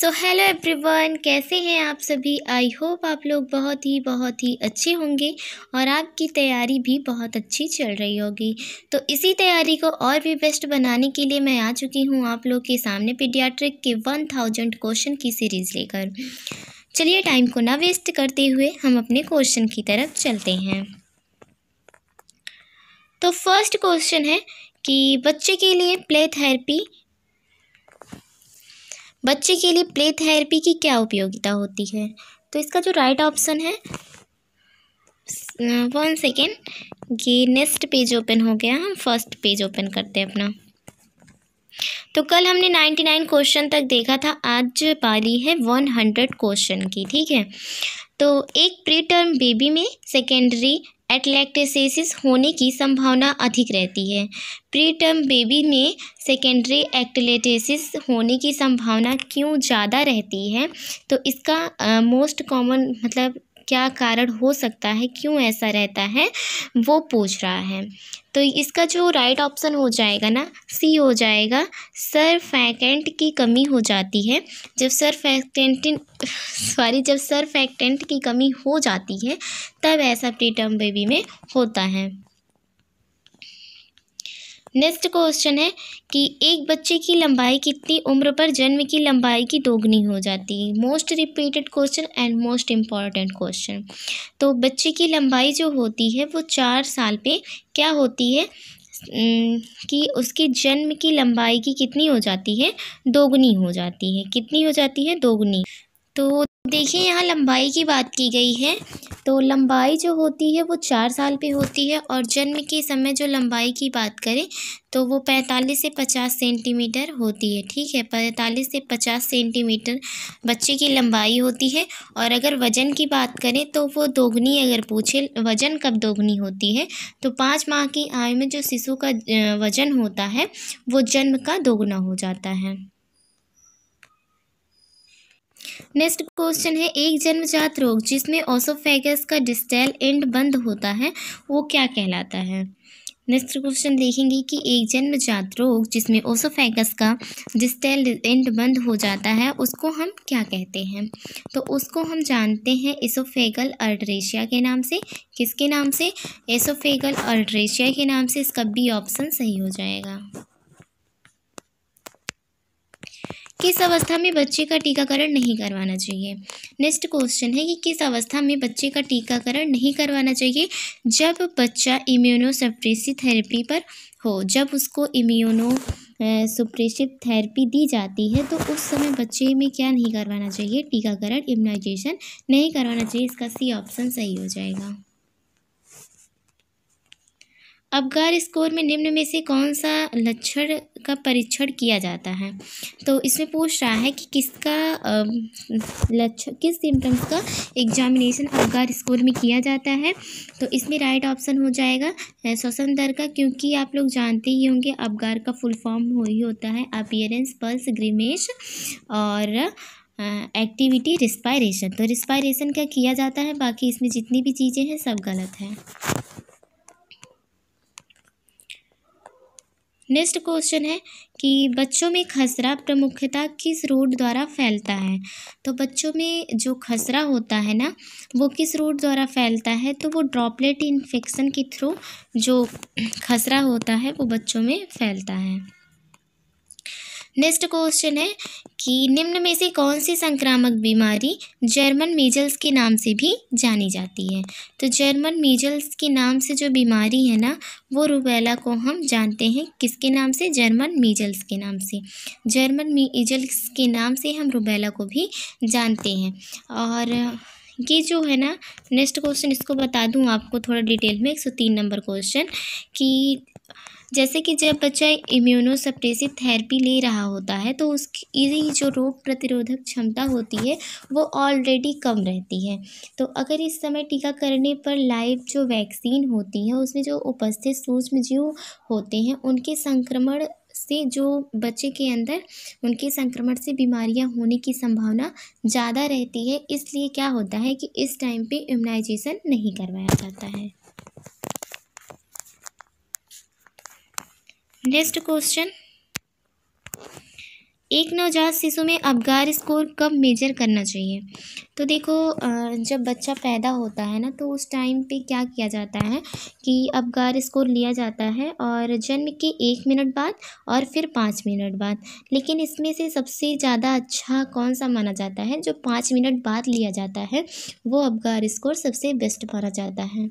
so hello everyone कैसे हैं आप सभी आई होप आप लोग बहुत ही बहुत ही अच्छे होंगे और आपकी तैयारी भी बहुत अच्छी चल रही होगी तो इसी तैयारी को और भी बेस्ट बनाने के लिए मैं आ चुकी हूँ आप लोग के सामने पीडियाट्रिक के वन थाउजेंड क्वेश्चन की सीरीज़ लेकर चलिए टाइम को ना वेस्ट करते हुए हम अपने क्वेश्चन की तरफ चलते हैं तो फर्स्ट क्वेश्चन है कि बच्चे के लिए प्ले थेरेपी बच्चे के लिए प्ले थेरेपी की क्या उपयोगिता होती है तो इसका जो राइट ऑप्शन है वन सेकेंड ये नेक्स्ट पेज ओपन हो गया हम फर्स्ट पेज ओपन करते हैं अपना तो कल हमने नाइन्टी नाइन क्वेश्चन तक देखा था आज पाली है वन हंड्रेड क्वेश्चन की ठीक है तो एक प्री टर्म बेबी में सेकेंडरी एटलेक्टेसेसिस होने की संभावना अधिक रहती है प्री टर्म बेबी में सेकेंडरी एक्टलेटेसिस होने की संभावना क्यों ज़्यादा रहती है तो इसका मोस्ट कॉमन मतलब क्या कारण हो सकता है क्यों ऐसा रहता है वो पूछ रहा है तो इसका जो राइट ऑप्शन हो जाएगा ना सी हो जाएगा सर फैकेंट की कमी हो जाती है जब सर फैक्टेंट सॉरी जब सर फैक्टेंट की कमी हो जाती है तब ऐसा प्रीटर्म बेबी में होता है नेक्स्ट क्वेश्चन है कि एक बच्चे की लंबाई कितनी उम्र पर जन्म की लंबाई की दोगुनी हो जाती है most repeated question and most important question तो बच्चे की लंबाई जो होती है वो चार साल पे क्या होती है कि उसकी जन्म की लंबाई की कितनी हो जाती है दोगुनी हो जाती है कितनी हो जाती है दोगुनी तो देखिए यहाँ लंबाई की बात की गई है तो लंबाई जो होती है वो चार साल पे होती है और जन्म के समय जो लंबाई की बात करें तो वो पैंतालीस से पचास सेंटीमीटर होती है ठीक है पैंतालीस से पचास सेंटीमीटर बच्चे की लंबाई होती है और अगर वज़न की बात करें तो वो दोगुनी अगर पूछे वज़न कब दोगुनी होती है तो पाँच माह की आयु में जो शिशु का वज़न होता है वो जन्म का दोगुना हो जाता है नेक्स्ट क्वेश्चन है एक जन्मजात रोग जिसमें ओसोफेगस का डिस्टेल एंड बंद होता है वो क्या कहलाता है नेक्स्ट क्वेश्चन देखेंगे कि एक जन्मजात रोग जिसमें ओसोफेगस का डिस्टेल एंड बंद हो जाता है उसको हम क्या कहते हैं तो उसको हम जानते हैं एसोफेगल अल्ट्रेशिया के नाम से किसके नाम से एसोफेगल अल्ट्रेशिया के नाम से इसका बी ऑप्शन सही हो जाएगा किस अवस्था में बच्चे का टीकाकरण नहीं करवाना चाहिए नेक्स्ट क्वेश्चन है कि किस अवस्था में बच्चे का टीकाकरण नहीं करवाना चाहिए जब बच्चा इम्यूनोसप्रेसिव थेरेपी पर हो जब उसको इम्यूनो सुप्रेसिव थेरेपी दी जाती है तो उस समय बच्चे में क्या नहीं करवाना चाहिए टीकाकरण इम्यूनाइजेशन नहीं करवाना चाहिए इसका सी ऑप्शन सही हो जाएगा अबगार स्कोर में निम्न में से कौन सा लक्षण का परीक्षण किया जाता है तो इसमें पूछ रहा है कि किसका लक्षण किस सिम्टम्स का एग्जामिनेशन अबगार स्कोर में किया जाता है तो इसमें राइट ऑप्शन हो जाएगा श्वसन दर का क्योंकि आप लोग जानते ही होंगे अबगार का फुल फॉर्म हो ही होता है अपियरेंस पल्स ग्रीमेश और एक्टिविटी रिस्पायरेशन तो रिस्पायरेशन का किया जाता है बाकी इसमें जितनी भी चीज़ें हैं सब गलत हैं नेक्स्ट क्वेश्चन है कि बच्चों में खसरा प्रमुखता किस रोड द्वारा फैलता है तो बच्चों में जो खसरा होता है ना वो किस रोड द्वारा फैलता है तो वो ड्रॉपलेट इन्फेक्शन के थ्रू जो खसरा होता है वो बच्चों में फैलता है नेक्स्ट क्वेश्चन है कि निम्न में से कौन सी संक्रामक बीमारी जर्मन मीजल्स के नाम से भी जानी जाती है तो जर्मन मीजल्स के नाम से जो बीमारी है ना वो रुबेला को हम जानते हैं किसके नाम से जर्मन मीजल्स के नाम से जर्मन मीजल्स के नाम से हम रुबेला को भी जानते हैं और ये जो है ना नेक्स्ट क्वेश्चन इसको बता दूं आपको थोड़ा डिटेल में एक सौ तीन नंबर क्वेश्चन कि जैसे कि जब बच्चा इम्यूनोसप्रेसिव थेरेपी ले रहा होता है तो उसकी जो रोग प्रतिरोधक क्षमता होती है वो ऑलरेडी कम रहती है तो अगर इस समय टीका करने पर लाइव जो वैक्सीन होती है उसमें जो उपस्थित सूक्ष्मजीव होते हैं उनके संक्रमण से जो बच्चे के अंदर उनके संक्रमण से बीमारियां होने की संभावना ज़्यादा रहती है इसलिए क्या होता है कि इस टाइम पे इम्यूनाइजेशन नहीं करवाया जाता है नेक्स्ट क्वेश्चन एक नवजात शिशु में अबगार स्कोर कब मेजर करना चाहिए तो देखो जब बच्चा पैदा होता है ना तो उस टाइम पे क्या किया जाता है कि अबगार स्कोर लिया जाता है और जन्म के एक मिनट बाद और फिर पाँच मिनट बाद लेकिन इसमें से सबसे ज़्यादा अच्छा कौन सा माना जाता है जो पाँच मिनट बाद लिया जाता है वो अबगार स्कोर सबसे बेस्ट माना जाता है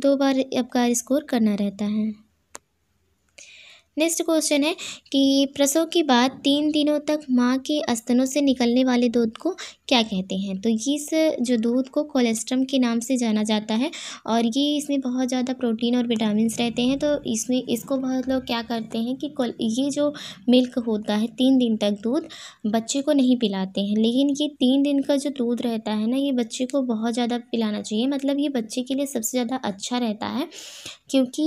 दो बार आपका स्कोर करना रहता है नेक्स्ट क्वेश्चन है कि प्रसव के बाद तीन दिनों तक माँ के अस्तनों से निकलने वाले दूध को क्या कहते हैं तो इस जो दूध को कोलेस्ट्रम के नाम से जाना जाता है और ये इसमें बहुत ज़्यादा प्रोटीन और विटामिन रहते हैं तो इसमें इसको बहुत लोग क्या करते हैं कि ये जो मिल्क होता है तीन दिन तक दूध बच्चे को नहीं पिलाते हैं लेकिन ये तीन दिन का जो दूध रहता है ना ये बच्चे को बहुत ज़्यादा पिलाना चाहिए मतलब ये बच्चे के लिए सबसे ज़्यादा अच्छा रहता है क्योंकि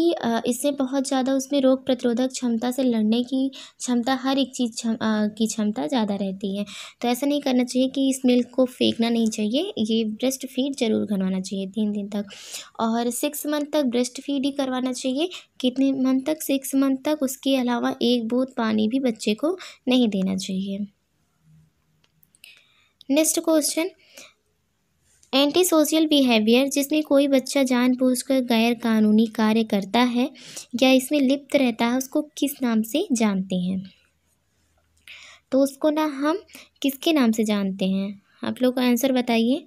इससे बहुत ज़्यादा उसमें रोग प्रतिरोधक क्षमता से लड़ने की क्षमता हर एक चीज़ चम, की क्षमता ज़्यादा रहती है तो ऐसा नहीं करना चाहिए कि इस मिल्क को फेंकना नहीं चाहिए ये ब्रेस्ट फीड ज़रूर करवाना चाहिए तीन दिन तक और सिक्स मंथ तक ब्रेस्ट फीड ही करवाना चाहिए कितने मंथ तक सिक्स मंथ तक उसके अलावा एक बूंद पानी भी बच्चे को नहीं देना चाहिए next question anti social behaviour जिसमें कोई बच्चा जानबूझकर गैर कानूनी कार्य करता है या इसमें लिप्त रहता है उसको किस नाम से जानते हैं तो उसको ना हम किसके नाम से जानते हैं आप लोग आंसर बताइए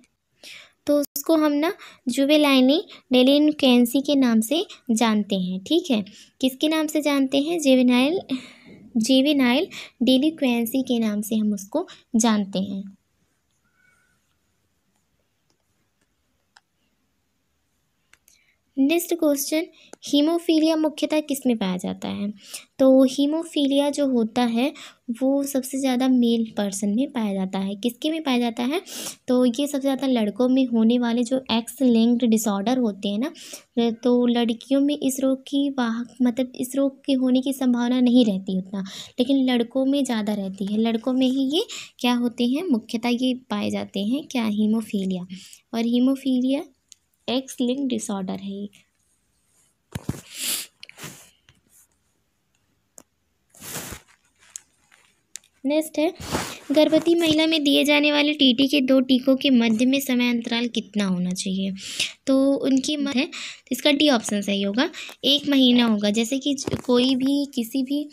तो उसको हम ना जुवेलाइनी डेलिन कैंसी के नाम से जानते हैं ठीक है किसके नाम से जानते हैं जेविनाइल डेली क्वेंसी के नाम से हम उसको जानते हैं नेक्स्ट क्वेश्चन हीमोफीलिया मुख्यतः किस में पाया जाता है तो हीमोफीलिया जो होता है वो सबसे ज़्यादा मेल पर्सन में पाया जाता है किसके में पाया जाता है तो ये सबसे ज़्यादा लड़कों में होने वाले जो एक्स लिंक्ड डिसऑर्डर होते हैं ना तो लड़कियों में इस रोग की वाहक मतलब इस रोग के होने की संभावना नहीं रहती उतना लेकिन लड़कों में ज़्यादा रहती है लड़कों में ही ये क्या होते हैं मुख्यतः ये पाए जाते हैं क्या हीमोफीलिया और हीमोफीलिया एक्स लिंक डिसऑर्डर है एक नेक्स्ट है गर्भवती महिला में दिए जाने वाले टीटी के दो टीकों के मध्य में समय अंतराल कितना होना चाहिए तो उनकी मत है तो इसका डी ऑप्शन सही होगा एक महीना होगा जैसे कि कोई भी किसी भी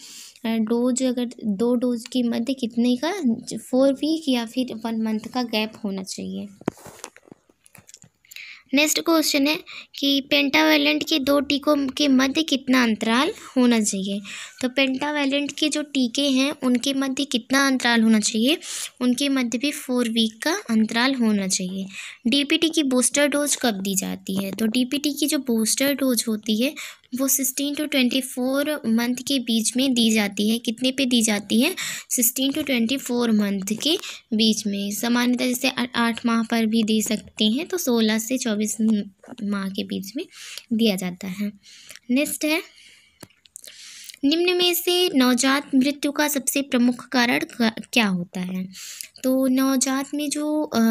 डोज अगर दो डोज के मध्य कितने का फोर वीक या फिर वन मंथ का गैप होना चाहिए नेक्स्ट क्वेश्चन है कि पेंटावैलेंट के दो टीकों के मध्य कितना अंतराल होना चाहिए तो पेंटावैलेंट के जो टीके हैं उनके मध्य कितना अंतराल होना चाहिए उनके मध्य भी फोर वीक का अंतराल होना चाहिए डीपीटी की बूस्टर डोज कब दी जाती है तो डीपीटी की जो बूस्टर डोज होती है वो sixteen to twenty four month के बीच में दी जाती है कितने पे दी जाती है sixteen to twenty four month के बीच में सामान्यतः जैसे आठ माह पर भी दे सकते हैं तो सोलह से चौबीस माह के बीच में दिया जाता है नेक्स्ट है निम्न में से नवजात मृत्यु का सबसे प्रमुख कारण क्या होता है तो नवजात में जो आ,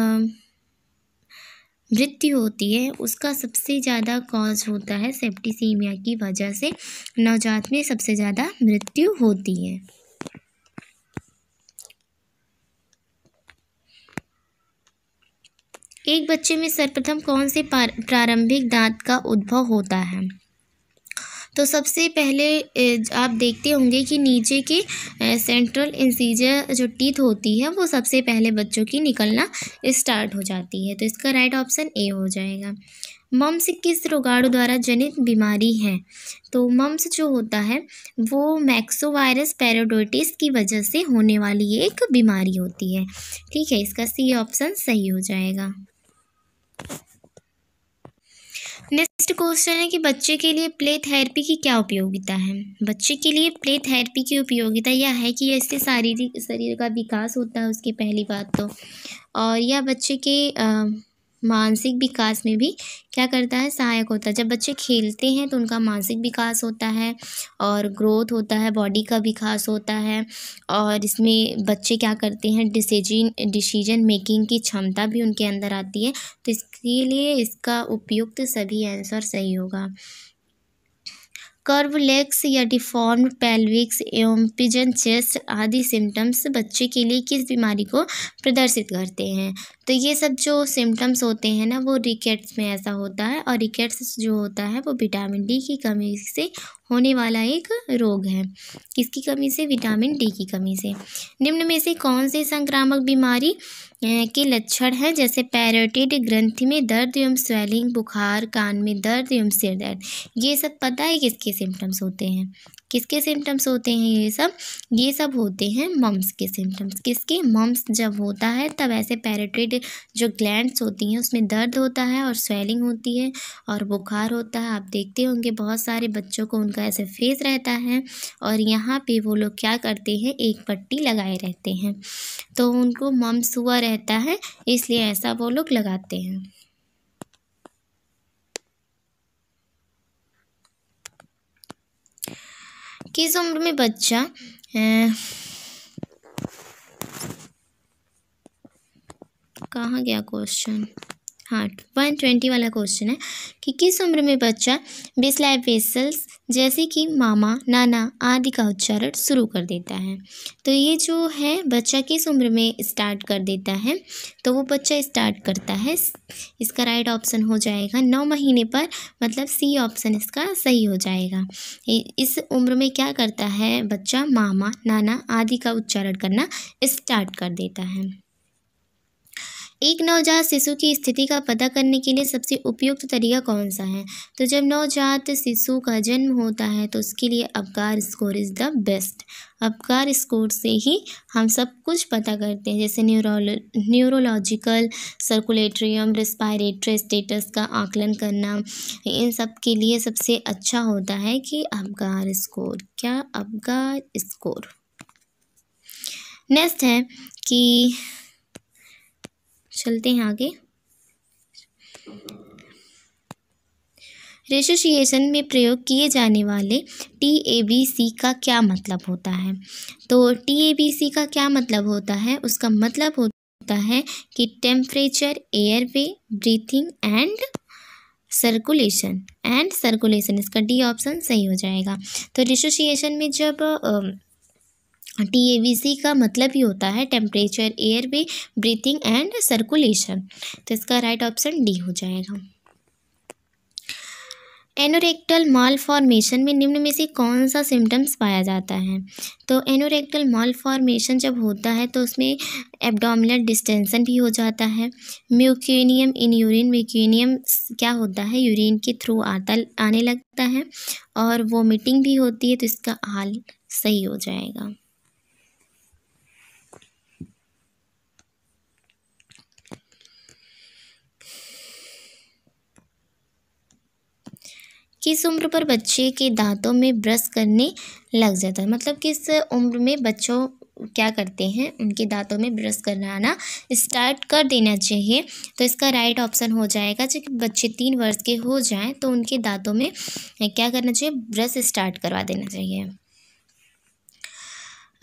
मृत्यु होती है उसका सबसे ज़्यादा कॉज होता है सेप्टिसीमिया की वजह से नवजात में सबसे ज़्यादा मृत्यु होती है एक बच्चे में सर्वप्रथम कौन से प्रारंभिक दांत का उद्भव होता है तो सबसे पहले आप देखते होंगे कि नीचे के सेंट्रल इंसीजर जो टीथ होती है वो सबसे पहले बच्चों की निकलना स्टार्ट हो जाती है तो इसका राइट ऑप्शन ए हो जाएगा मम्स किस रोगाणु द्वारा जनित बीमारी है तो मम्स जो होता है वो मैक्सोवायरस पैरोडोटिस की वजह से होने वाली एक बीमारी होती है ठीक है इसका सी ऑप्शन सही हो जाएगा नेक्स्ट क्वेश्चन है कि बच्चे के लिए प्ले थेरेपी की क्या उपयोगिता है बच्चे के लिए प्ले थेरेपी की उपयोगिता यह है कि इससे शारीरिक शरीर का विकास होता है उसकी पहली बात तो और यह बच्चे के आ, मानसिक विकास में भी क्या करता है सहायक होता है जब बच्चे खेलते हैं तो उनका मानसिक विकास होता है और ग्रोथ होता है बॉडी का विकास होता है और इसमें बच्चे क्या करते हैं डिसीजन डिसीजन मेकिंग की क्षमता भी उनके अंदर आती है तो इसके लिए इसका उपयुक्त सभी आंसर सही होगा कर्वलेक्स या डिफॉर्म पेल्विक्स एवं पिजन चेस्ट आदि सिम्टम्स बच्चे के लिए किस बीमारी को प्रदर्शित करते हैं तो ये सब जो सिम्टम्स होते हैं ना वो रिकेट्स में ऐसा होता है और रिकेट्स जो होता है वो विटामिन डी की कमी से होने वाला एक रोग है किसकी कमी से विटामिन डी की कमी से निम्न में से कौन सी संक्रामक बीमारी के लक्षण हैं जैसे पैरोटिड ग्रंथि में दर्द एवं स्वेलिंग बुखार कान में दर्द एवं सिर दर्द ये सब पता है किसके सिम्टम्स होते हैं किसके सिम्टम्स होते हैं ये सब ये सब होते हैं मम्स के सिम्टम्स किसके मम्स जब होता है तब ऐसे पैरेटेड जो ग्लैंड्स होती हैं उसमें दर्द होता है और स्वेलिंग होती है और बुखार होता है आप देखते होंगे बहुत सारे बच्चों को उनका ऐसे फेस रहता है और यहाँ पे वो लोग क्या करते हैं एक पट्टी लगाए रहते हैं तो उनको मम्स हुआ रहता है इसलिए ऐसा वो लोग लगाते हैं किस उम्र में बच्चा कहाँ गया क्वेश्चन हाँ वन ट्वेंटी वाला क्वेश्चन है कि किस उम्र में बच्चा बिस्लाइव वेसल्स जैसे कि मामा नाना आदि का उच्चारण शुरू कर देता है तो ये जो है बच्चा किस उम्र में स्टार्ट कर देता है तो वो बच्चा स्टार्ट करता है इसका राइट ऑप्शन हो जाएगा नौ महीने पर मतलब सी ऑप्शन इसका सही हो जाएगा इस उम्र में क्या करता है बच्चा मामा नाना आदि का उच्चारण करना स्टार्ट कर देता है एक नवजात शिशु की स्थिति का पता करने के लिए सबसे उपयुक्त तरीका कौन सा है तो जब नवजात शिशु का जन्म होता है तो उसके लिए Apgar score is the best Apgar score से ही हम सब कुछ पता करते हैं जैसे neuro neurological circulatory respiratory status का आकलन करना इन सब के लिए सबसे अच्छा होता है कि अबकार स्कोर क्या अबगार स्कोर नेक्स्ट है कि चलते हैं आगे रेसोसिएशन में प्रयोग किए जाने वाले टी ए बी सी का क्या मतलब होता है तो टी ए बी सी का क्या मतलब होता है उसका मतलब होता है कि temperature airway breathing and circulation and circulation इसका डी ऑप्शन सही हो जाएगा तो रेसोसिएशन में जब टी ए वी सी का मतलब ही होता है temperature airway breathing and circulation तो इसका राइट ऑप्शन डी हो जाएगा एनोरेक्टल माल फॉर्मेशन में निम्न में से कौन सा सिम्टम्स पाया जाता है तो एनोरेक्टल माल फॉर्मेशन जब होता है तो उसमें एब्डोमिनल डिस्टेंसन भी हो जाता है म्यूक्यूनियम इन यूरिन म्यूक्यूनियम क्या होता है यूरिन के थ्रू आता आने लगता है और वोमिटिंग भी होती है तो इसका हाल सही हो जाएगा किस उम्र पर बच्चे के दांतों में ब्रश करने लग जाता है मतलब किस उम्र में बच्चों क्या करते हैं उनके दांतों में ब्रश कराना स्टार्ट कर देना चाहिए तो इसका राइट ऑप्शन हो जाएगा जब बच्चे तीन वर्ष के हो जाएं तो उनके दांतों में क्या करना चाहिए ब्रश स्टार्ट करवा देना चाहिए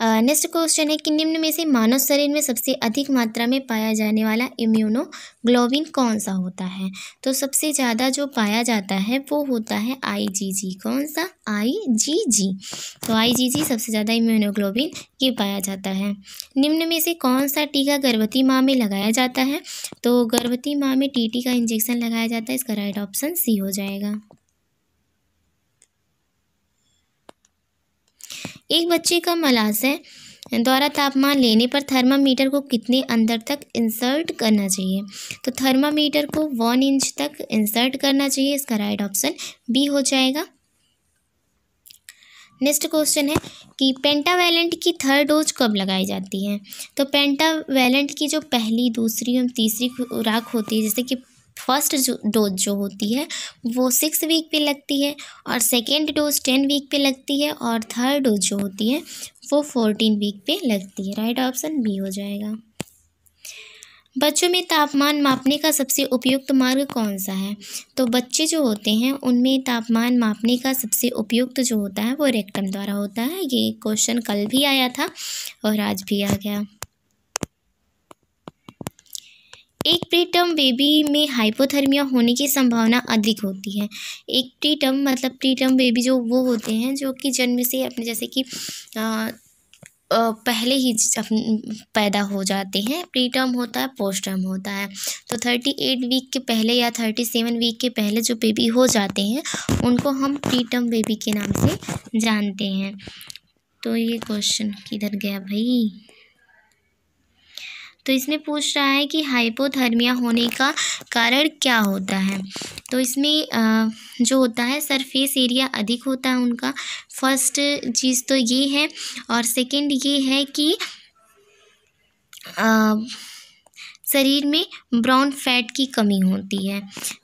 नेक्स्ट क्वेश्चन है कि निम्न में से मानव शरीर में सबसे अधिक मात्रा में पाया जाने वाला इम्यूनोग्लोबिन कौन सा होता है तो सबसे ज़्यादा जो पाया जाता है वो होता है आईजीजी कौन सा आईजीजी तो आईजीजी सबसे ज़्यादा इम्यूनोग्लोबिन ये पाया जाता है निम्न में से कौन सा टीका गर्भवती माँ में लगाया जाता है तो गर्भवती माँ में टी का इंजेक्शन लगाया जाता है इसका राइट ऑप्शन सी हो जाएगा एक बच्चे का मलाशय द्वारा तापमान लेने पर थर्मामीटर को कितने अंदर तक इंसर्ट करना चाहिए तो थर्मामीटर को वन इंच तक इंसर्ट करना चाहिए इसका राइट ऑप्शन बी हो जाएगा नेक्स्ट क्वेश्चन है कि पेंटावैलेंट की थर्ड डोज कब लगाई जाती है तो पेंटावैलेंट की जो पहली दूसरी और तीसरी खुराक होती है जैसे कि फर्स्ट डोज जो होती है वो सिक्स वीक पे लगती है और सेकेंड डोज टेन वीक पे लगती है और थर्ड डोज जो होती है वो फोर्टीन वीक पे लगती है राइट ऑप्शन बी हो जाएगा बच्चों में तापमान मापने का सबसे उपयुक्त मार्ग कौन सा है तो बच्चे जो होते हैं उनमें तापमान मापने का सबसे उपयुक्त जो होता है वो रेक्टम द्वारा होता है ये क्वेश्चन कल भी आया था और आज भी आ गया एक प्रीटर्म बेबी में हाइपोथर्मिया होने की संभावना अधिक होती है एक प्रीटर्म मतलब प्रीटर्म बेबी जो वो होते हैं जो कि जन्म से अपने जैसे कि पहले ही पैदा हो जाते हैं प्री टर्म होता है पोस्ट टर्म होता है तो थर्टी एट वीक के पहले या थर्टी सेवन वीक के पहले जो बेबी हो जाते हैं उनको हम प्री टर्म बेबी के नाम से जानते हैं तो ये क्वेश्चन किधर गया भाई तो इसमें पूछ रहा है कि हाइपोथर्मिया होने का कारण क्या होता है तो इसमें जो होता है सरफेस एरिया अधिक होता है उनका फर्स्ट चीज़ तो ये है और सेकंड ये है कि शरीर में ब्राउन फैट की कमी होती है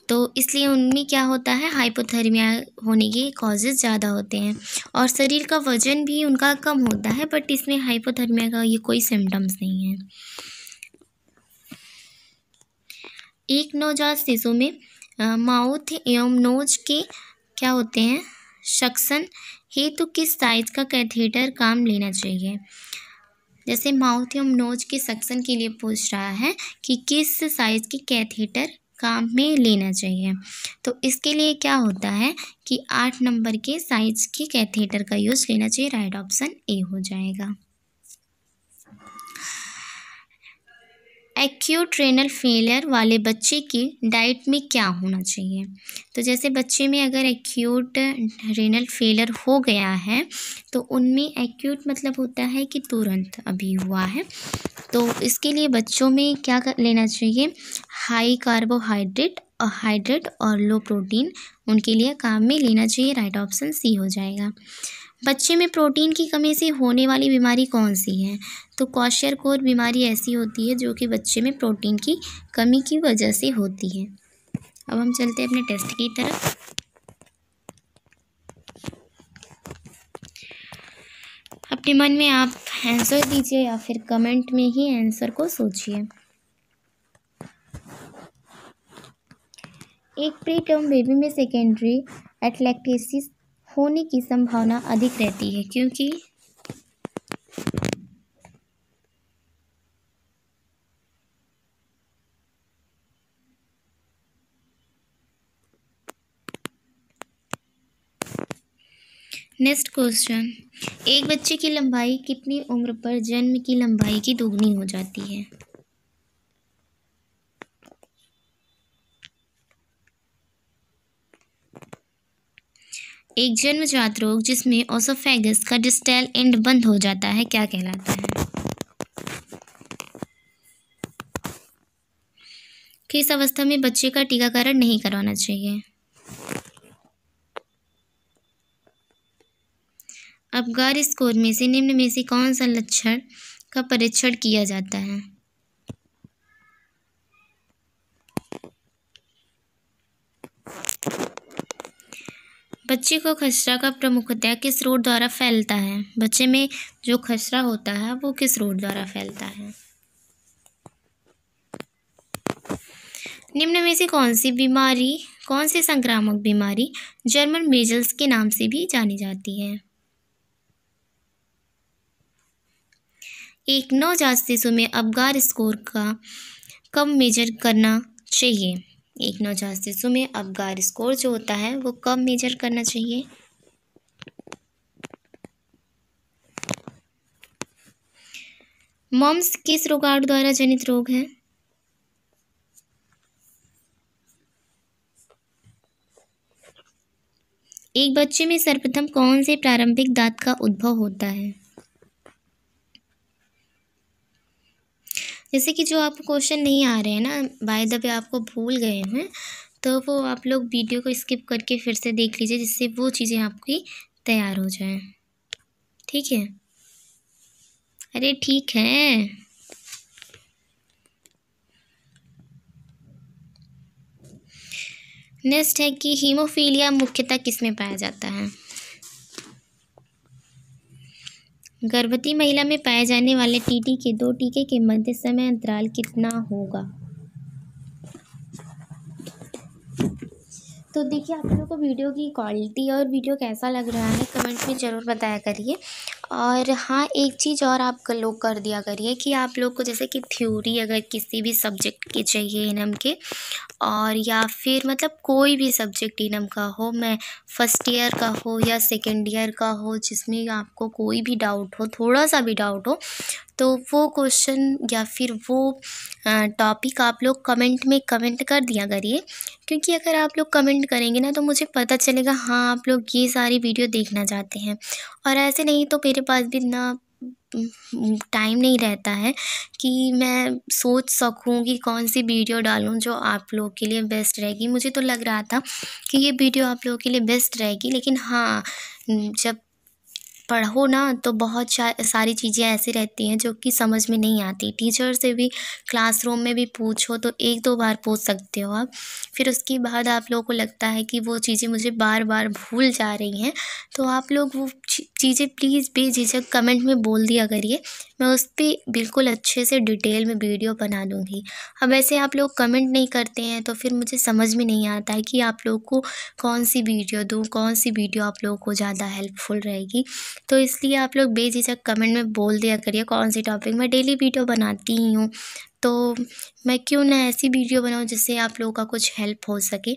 तो इसलिए उनमें क्या होता है हाइपोथर्मिया होने के कॉजेज़ ज़्यादा होते हैं और शरीर का वज़न भी उनका कम होता है बट इसमें हाइपोथर्मिया का ये कोई सिम्टम्स नहीं है एक नवजात शिशु में माउथ एवं नोज के क्या होते हैं शक्सन हेतु तो किस साइज का कैथेटर काम लेना चाहिए जैसे माउथ एवं नोज के सक्सन के लिए पूछ रहा है कि किस साइज़ के कैथेटर काम में लेना चाहिए तो इसके लिए क्या होता है कि आठ नंबर के साइज के कैथेटर का यूज़ लेना चाहिए राइट ऑप्शन ए हो जाएगा एक्यूट रेनल फेलियर वाले बच्चे की डाइट में क्या होना चाहिए तो जैसे बच्चे में अगर एक्यूट रेनल फेलियर हो गया है तो उनमें एक्यूट मतलब होता है कि तुरंत अभी हुआ है तो इसके लिए बच्चों में क्या लेना चाहिए हाई कार्बोहाइड्रेट और हाइड्रेट और लो प्रोटीन उनके लिए काम में लेना चाहिए राइट ऑप्शन सी हो जाएगा बच्चे में प्रोटीन की कमी से होने वाली बीमारी कौन सी है तो कौशर कोर बीमारी ऐसी होती है जो कि बच्चे में प्रोटीन की कमी की वजह से होती है अब हम चलते हैं अपने टेस्ट की तरफ अपने मन में आप आंसर दीजिए या फिर कमेंट में ही आंसर को सोचिए एक प्री टर्म बेबी में सेकेंडरी एथलेक्टिस होने की संभावना अधिक रहती है क्योंकि नेक्स्ट क्वेश्चन एक बच्चे की लंबाई कितनी उम्र पर जन्म की लंबाई की दोगुनी हो जाती है एक जन्मजात रोग जिसमें ओसोफेगस का डिस्टल एंड बंद हो जाता है क्या कहलाता है किस अवस्था में बच्चे का टीकाकरण नहीं करवाना चाहिए अबगार स्कोर में से निम्न में से कौन सा लक्षण का परीक्षण किया जाता है बच्चे को खसरा का प्रमुखतया किस रोड द्वारा फैलता है बच्चे में जो खसरा होता है वो किस रोड द्वारा फैलता है निम्न में से कौन सी बीमारी कौन सी संक्रामक बीमारी जर्मन मेजल्स के नाम से भी जानी जाती है एक नवजात शिशु में अबगार स्कोर का कम मेजर करना चाहिए एक नवजात शिशु में अबगार स्कोर जो होता है वो कब मेजर करना चाहिए मम्स किस रोगाणु द्वारा जनित रोग है एक बच्चे में सर्वप्रथम कौन से प्रारंभिक दांत का उद्भव होता है जैसे कि जो आपको क्वेश्चन नहीं आ रहे हैं ना बाय द वे आपको भूल गए हैं तो वो आप लोग वीडियो को स्किप करके फिर से देख लीजिए जिससे वो चीज़ें आपकी तैयार हो जाए ठीक है अरे ठीक है नेक्स्ट है कि हीमोफीलिया मुख्यतः किस में पाया जाता है गर्भवती महिला में पाए जाने वाले टीटी के दो टीके के मध्य समय अंतराल कितना होगा तो देखिए आप लोगों को वीडियो की क्वालिटी और वीडियो कैसा लग रहा है कमेंट में ज़रूर बताया करिए और हाँ एक चीज़ और आप लोग कर दिया करिए कि आप लोग को जैसे कि थ्योरी अगर किसी भी सब्जेक्ट की चाहिए इनम के और या फिर मतलब कोई भी सब्जेक्ट इनम का हो मैं फ़र्स्ट ईयर का हो या सेकेंड ईयर का हो जिसमें आपको कोई भी डाउट हो थोड़ा सा भी डाउट हो तो वो क्वेश्चन या फिर वो टॉपिक आप लोग कमेंट में कमेंट कर दिया करिए क्योंकि अगर आप लोग कमेंट करेंगे ना तो मुझे पता चलेगा हाँ आप लोग ये सारी वीडियो देखना चाहते हैं और ऐसे नहीं तो मेरे पास भी ना टाइम नहीं रहता है कि मैं सोच सकूं कि कौन सी वीडियो डालूं जो आप लोगों के लिए बेस्ट रहेगी मुझे तो लग रहा था कि ये वीडियो आप लोगों के लिए बेस्ट रहेगी लेकिन हाँ जब पढ़ो ना तो बहुत सारी चीज़ें ऐसी रहती हैं जो कि समझ में नहीं आती टीचर से भी क्लासरूम में भी पूछो तो एक दो बार पूछ सकते हो आप फिर उसके बाद आप लोगों को लगता है कि वो चीज़ें मुझे बार बार भूल जा रही हैं तो आप लोग वो चीज़ें प्लीज़ बेझिझक कमेंट में बोल दिया करिए मैं उस पर बिल्कुल अच्छे से डिटेल में वीडियो बना दूँगी अब ऐसे आप लोग कमेंट नहीं करते हैं तो फिर मुझे समझ में नहीं आता है कि आप लोग को कौन सी वीडियो दूँ कौन सी वीडियो आप लोगों को ज़्यादा हेल्पफुल रहेगी तो इसलिए आप लोग बेझिझक कमेंट में बोल दिया करिए कौन सी टॉपिक मैं डेली वीडियो बनाती ही हूँ तो मैं क्यों ना ऐसी वीडियो बनाऊँ जिससे आप लोगों का कुछ हेल्प हो सके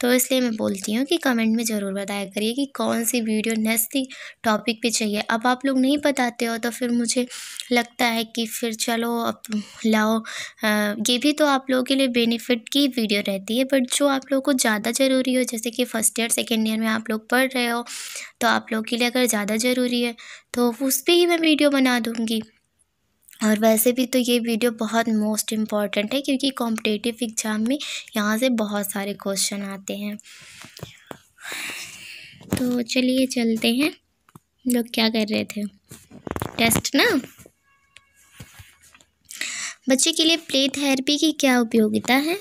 तो इसलिए मैं बोलती हूँ कि कमेंट में ज़रूर बताया करिए कि कौन सी वीडियो नेक्स्ट टॉपिक पे चाहिए अब आप लोग नहीं बताते हो तो फिर मुझे लगता है कि फिर चलो अब लाओ आ, ये भी तो आप लोगों के लिए बेनिफिट की वीडियो रहती है बट जो आप लोगों को ज़्यादा ज़रूरी हो जैसे कि फ़र्स्ट ईयर सेकेंड ईयर में आप लोग पढ़ रहे हो तो आप लोगों के लिए अगर ज़्यादा ज़रूरी है तो उस पर ही मैं वीडियो बना दूँगी और वैसे भी तो ये वीडियो बहुत मोस्ट इम्पॉर्टेंट है क्योंकि कॉम्पिटेटिव एग्ज़ाम में यहाँ से बहुत सारे क्वेश्चन आते हैं तो चलिए चलते हैं लोग क्या कर रहे थे टेस्ट ना बच्चे के लिए प्ले थेरेपी की क्या उपयोगिता है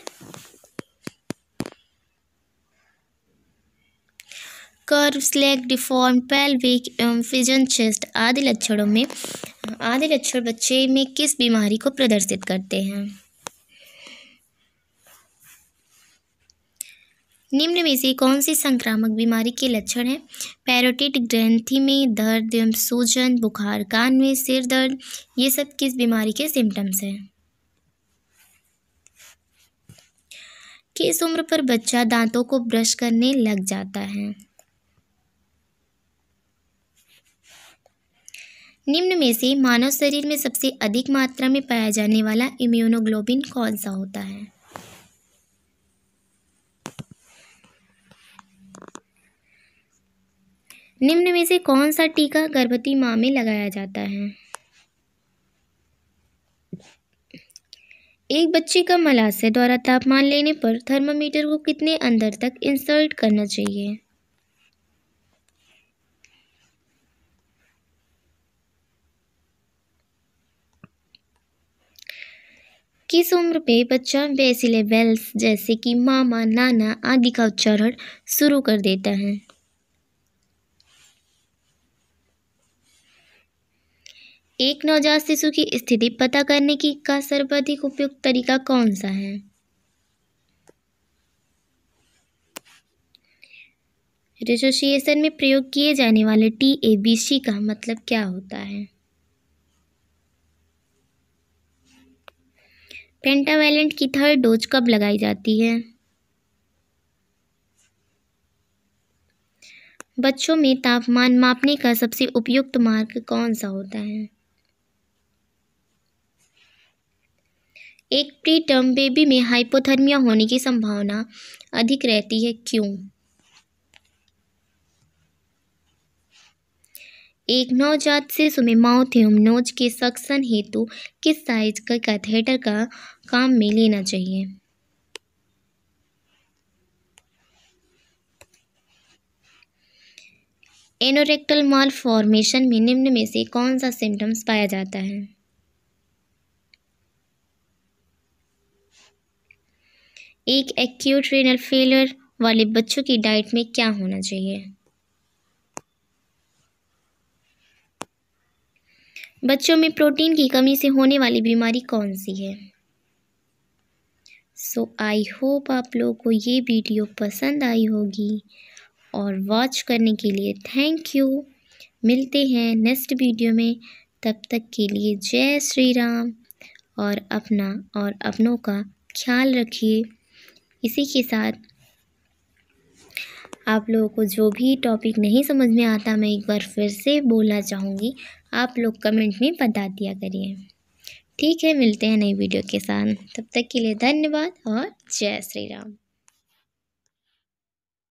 कर्व्स लेग डिफॉर्म पेल्विक एवं फिजन चेस्ट आदि लक्षणों में आदि लक्षण बच्चे में किस बीमारी को प्रदर्शित करते हैं निम्न में से कौन सी संक्रामक बीमारी के लक्षण हैं पैरोटिट ग्रंथि में दर्द एवं सूजन बुखार कान में सिर दर्द ये सब किस बीमारी के सिम्टम्स हैं किस उम्र पर बच्चा दांतों को ब्रश करने लग जाता है निम्न में से मानव शरीर में सबसे अधिक मात्रा में पाया जाने वाला इम्यूनोग्लोबिन कौन सा होता है निम्न में से कौन सा टीका गर्भवती माँ में लगाया जाता है एक बच्चे का मलाशय द्वारा तापमान लेने पर थर्मामीटर को कितने अंदर तक इंसर्ट करना चाहिए किस उम्र पे बच्चा वे वेल्स जैसे कि मामा नाना आदि का उच्चारण शुरू कर देता है एक नवजात शिशु की स्थिति पता करने की का सर्वाधिक उपयुक्त तरीका कौन सा है रिसोसिएशन में प्रयोग किए जाने वाले टी ए बी सी का मतलब क्या होता है पेंटावैलेंट की थर्ड डोज कब लगाई जाती है बच्चों में तापमान मापने का सबसे उपयुक्त मार्ग कौन सा होता है एक प्री टर्म बेबी में हाइपोथर्मिया होने की संभावना अधिक रहती है क्यों एक नवजात शिशु में माउथ एवं नोज के सक्सन हेतु किस साइज का कैथेटर का काम में लेना चाहिए एनोरेक्टल माल फॉर्मेशन में निम्न में से कौन सा सिम्टम्स पाया जाता है एक एक्यूट रेनल फेलियर वाले बच्चों की डाइट में क्या होना चाहिए बच्चों में प्रोटीन की कमी से होने वाली बीमारी कौन सी है सो आई होप आप लोगों को ये वीडियो पसंद आई होगी और वॉच करने के लिए थैंक यू मिलते हैं नेक्स्ट वीडियो में तब तक के लिए जय श्री राम और अपना और अपनों का ख्याल रखिए इसी के साथ आप लोगों को जो भी टॉपिक नहीं समझ में आता मैं एक बार फिर से बोलना चाहूँगी आप लोग कमेंट में बता दिया करिए ठीक है मिलते हैं नई वीडियो के साथ तब तक के लिए धन्यवाद और जय श्री राम